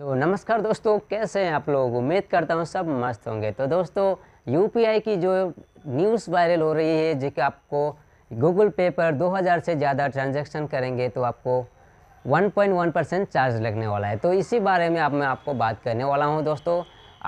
तो नमस्कार दोस्तों कैसे हैं आप लोग उम्मीद करता हूँ सब मस्त होंगे तो दोस्तों यूपीआई की जो न्यूज़ वायरल हो रही है जो कि आपको गूगल पे पर 2000 से ज़्यादा ट्रांजैक्शन करेंगे तो आपको 1.1 परसेंट चार्ज लगने वाला है तो इसी बारे में आप मैं आपको बात करने वाला हूँ दोस्तों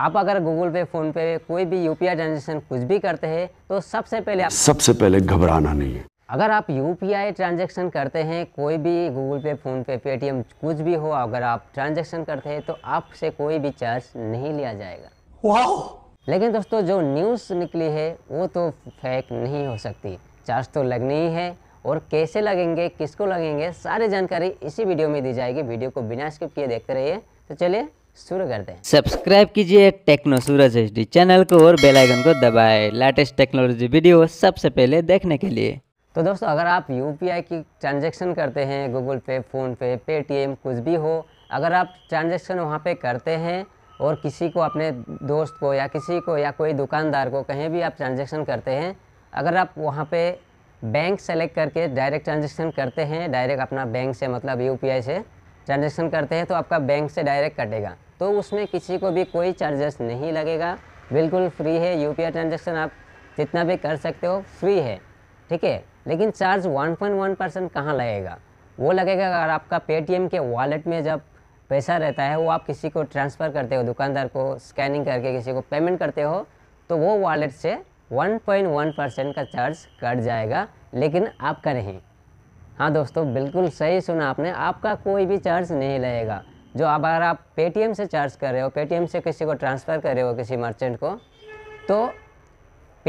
आप अगर गूगल पे फ़ोनपे कोई भी यू पी ट्रांजेक्शन कुछ भी करते हैं तो सबसे पहले आप सबसे पहले घबराना नहीं है अगर आप यू ट्रांजेक्शन करते हैं कोई भी गूगल पे फ़ोन पे पेटीएम कुछ भी हो अगर आप ट्रांजेक्शन करते हैं तो आपसे कोई भी चार्ज नहीं लिया जाएगा वाह लेकिन दोस्तों जो न्यूज़ निकली है वो तो फेक नहीं हो सकती चार्ज तो लगनी ही है और कैसे लगेंगे किसको लगेंगे सारी जानकारी इसी वीडियो में दी जाएगी वीडियो को बिना स्किप किए देखते रहिए तो चलिए शुरू करते हैं सब्सक्राइब कीजिए टेक्नो सूरज एच चैनल को और बेलाइकन को दबाए लेटेस्ट टेक्नोलॉजी वीडियो सबसे पहले देखने के लिए तो दोस्तों अगर आप यू की ट्रांजेक्शन करते हैं गूगल पे फ़ोनपे पेटीएम कुछ भी हो अगर आप ट्रांजेक्शन वहाँ पर करते हैं और किसी को अपने दोस्त को या किसी को या कोई दुकानदार को कहीं भी आप ट्रांजेक्शन करते हैं अगर आप वहाँ पे बैंक सेलेक्ट करके डायरेक्ट ट्रांजेक्शन करते हैं डायरेक्ट अपना बैंक से मतलब यू से ट्रांजेक्शन करते हैं तो आपका बैंक से डायरेक्ट कटेगा तो उसमें किसी को भी कोई चार्जेस नहीं लगेगा बिल्कुल फ्री है यू ट्रांजेक्शन आप जितना भी कर सकते हो फ्री है ठीक है लेकिन चार्ज 1.1 परसेंट कहाँ लगेगा वो लगेगा अगर आपका पेटीएम के वॉलेट में जब पैसा रहता है वो आप किसी को ट्रांसफ़र करते हो दुकानदार को स्कैनिंग करके किसी को पेमेंट करते हो तो वो वॉलेट से 1.1 परसेंट का चार्ज कट जाएगा लेकिन आपका नहीं हाँ दोस्तों बिल्कुल सही सुना आपने आपका कोई भी चार्ज नहीं लगेगा जो अब अगर आप पेटीएम से चार्ज कर रहे हो पेटीएम से किसी को ट्रांसफ़र कर रहे हो किसी मर्चेंट को तो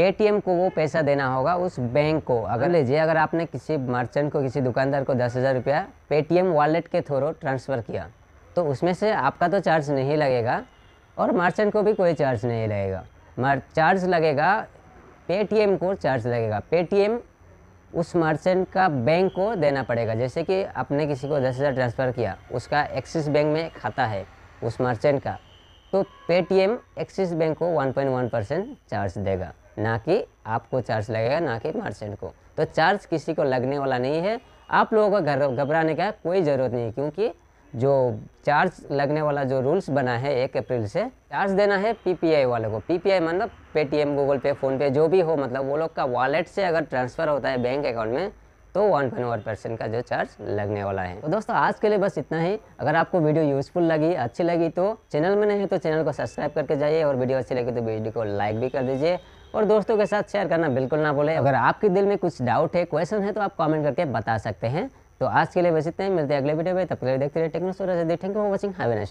पेटीएम को वो पैसा देना होगा उस बैंक को अगर हाँ। लीजिए अगर आपने किसी मर्चेंट को किसी दुकानदार को दस हज़ार रुपया पेटीएम वॉलेट के थ्रू ट्रांसफ़र किया तो उसमें से आपका तो चार्ज नहीं लगेगा और मर्चेंट को भी कोई चार्ज नहीं लगेगा मर चार्ज लगेगा पेटीएम को चार्ज लगेगा पेटीएम उस मर्चेंट का बैंक को देना पड़ेगा जैसे कि आपने किसी को दस हज़ार ट्रांसफ़र किया उसका एक्सिस बैंक में खाता है उस मर्चेंट का तो पेटीएम एक्सिस बैंक को 1.1 परसेंट चार्ज देगा ना कि आपको चार्ज लगेगा ना कि मर्चेंट को तो चार्ज किसी को लगने वाला नहीं है आप लोगों को घबराने का कोई ज़रूरत नहीं है क्योंकि जो चार्ज लगने वाला जो रूल्स बना है एक अप्रैल से चार्ज देना है पीपीआई वाले को पीपीआई मतलब पेटीएम गूगल पे फ़ोनपे जो भी हो मतलब वो लोग का वॉलेट से अगर ट्रांसफ़र होता है बैंक अकाउंट में तो वन पॉइंट वन परसेंट का जो चार्ज लगने वाला है तो दोस्तों आज के लिए बस इतना ही अगर आपको वीडियो यूजफुल लगी अच्छी लगी तो चैनल में नहीं है तो चैनल को सब्सक्राइब करके जाइए और वीडियो अच्छी लगी तो वीडियो को लाइक भी कर दीजिए और दोस्तों के साथ शेयर करना बिल्कुल ना भूलें अगर आपके दिल में कुछ डाउट है क्वेश्चन है तो आप कॉमेंट करके बता सकते हैं तो आज के लिए बस इतना ही मिलते हैं अगले वीडियो में तब तक देखते रहे टेक्नोसोर देखेंगे यू वॉचिंग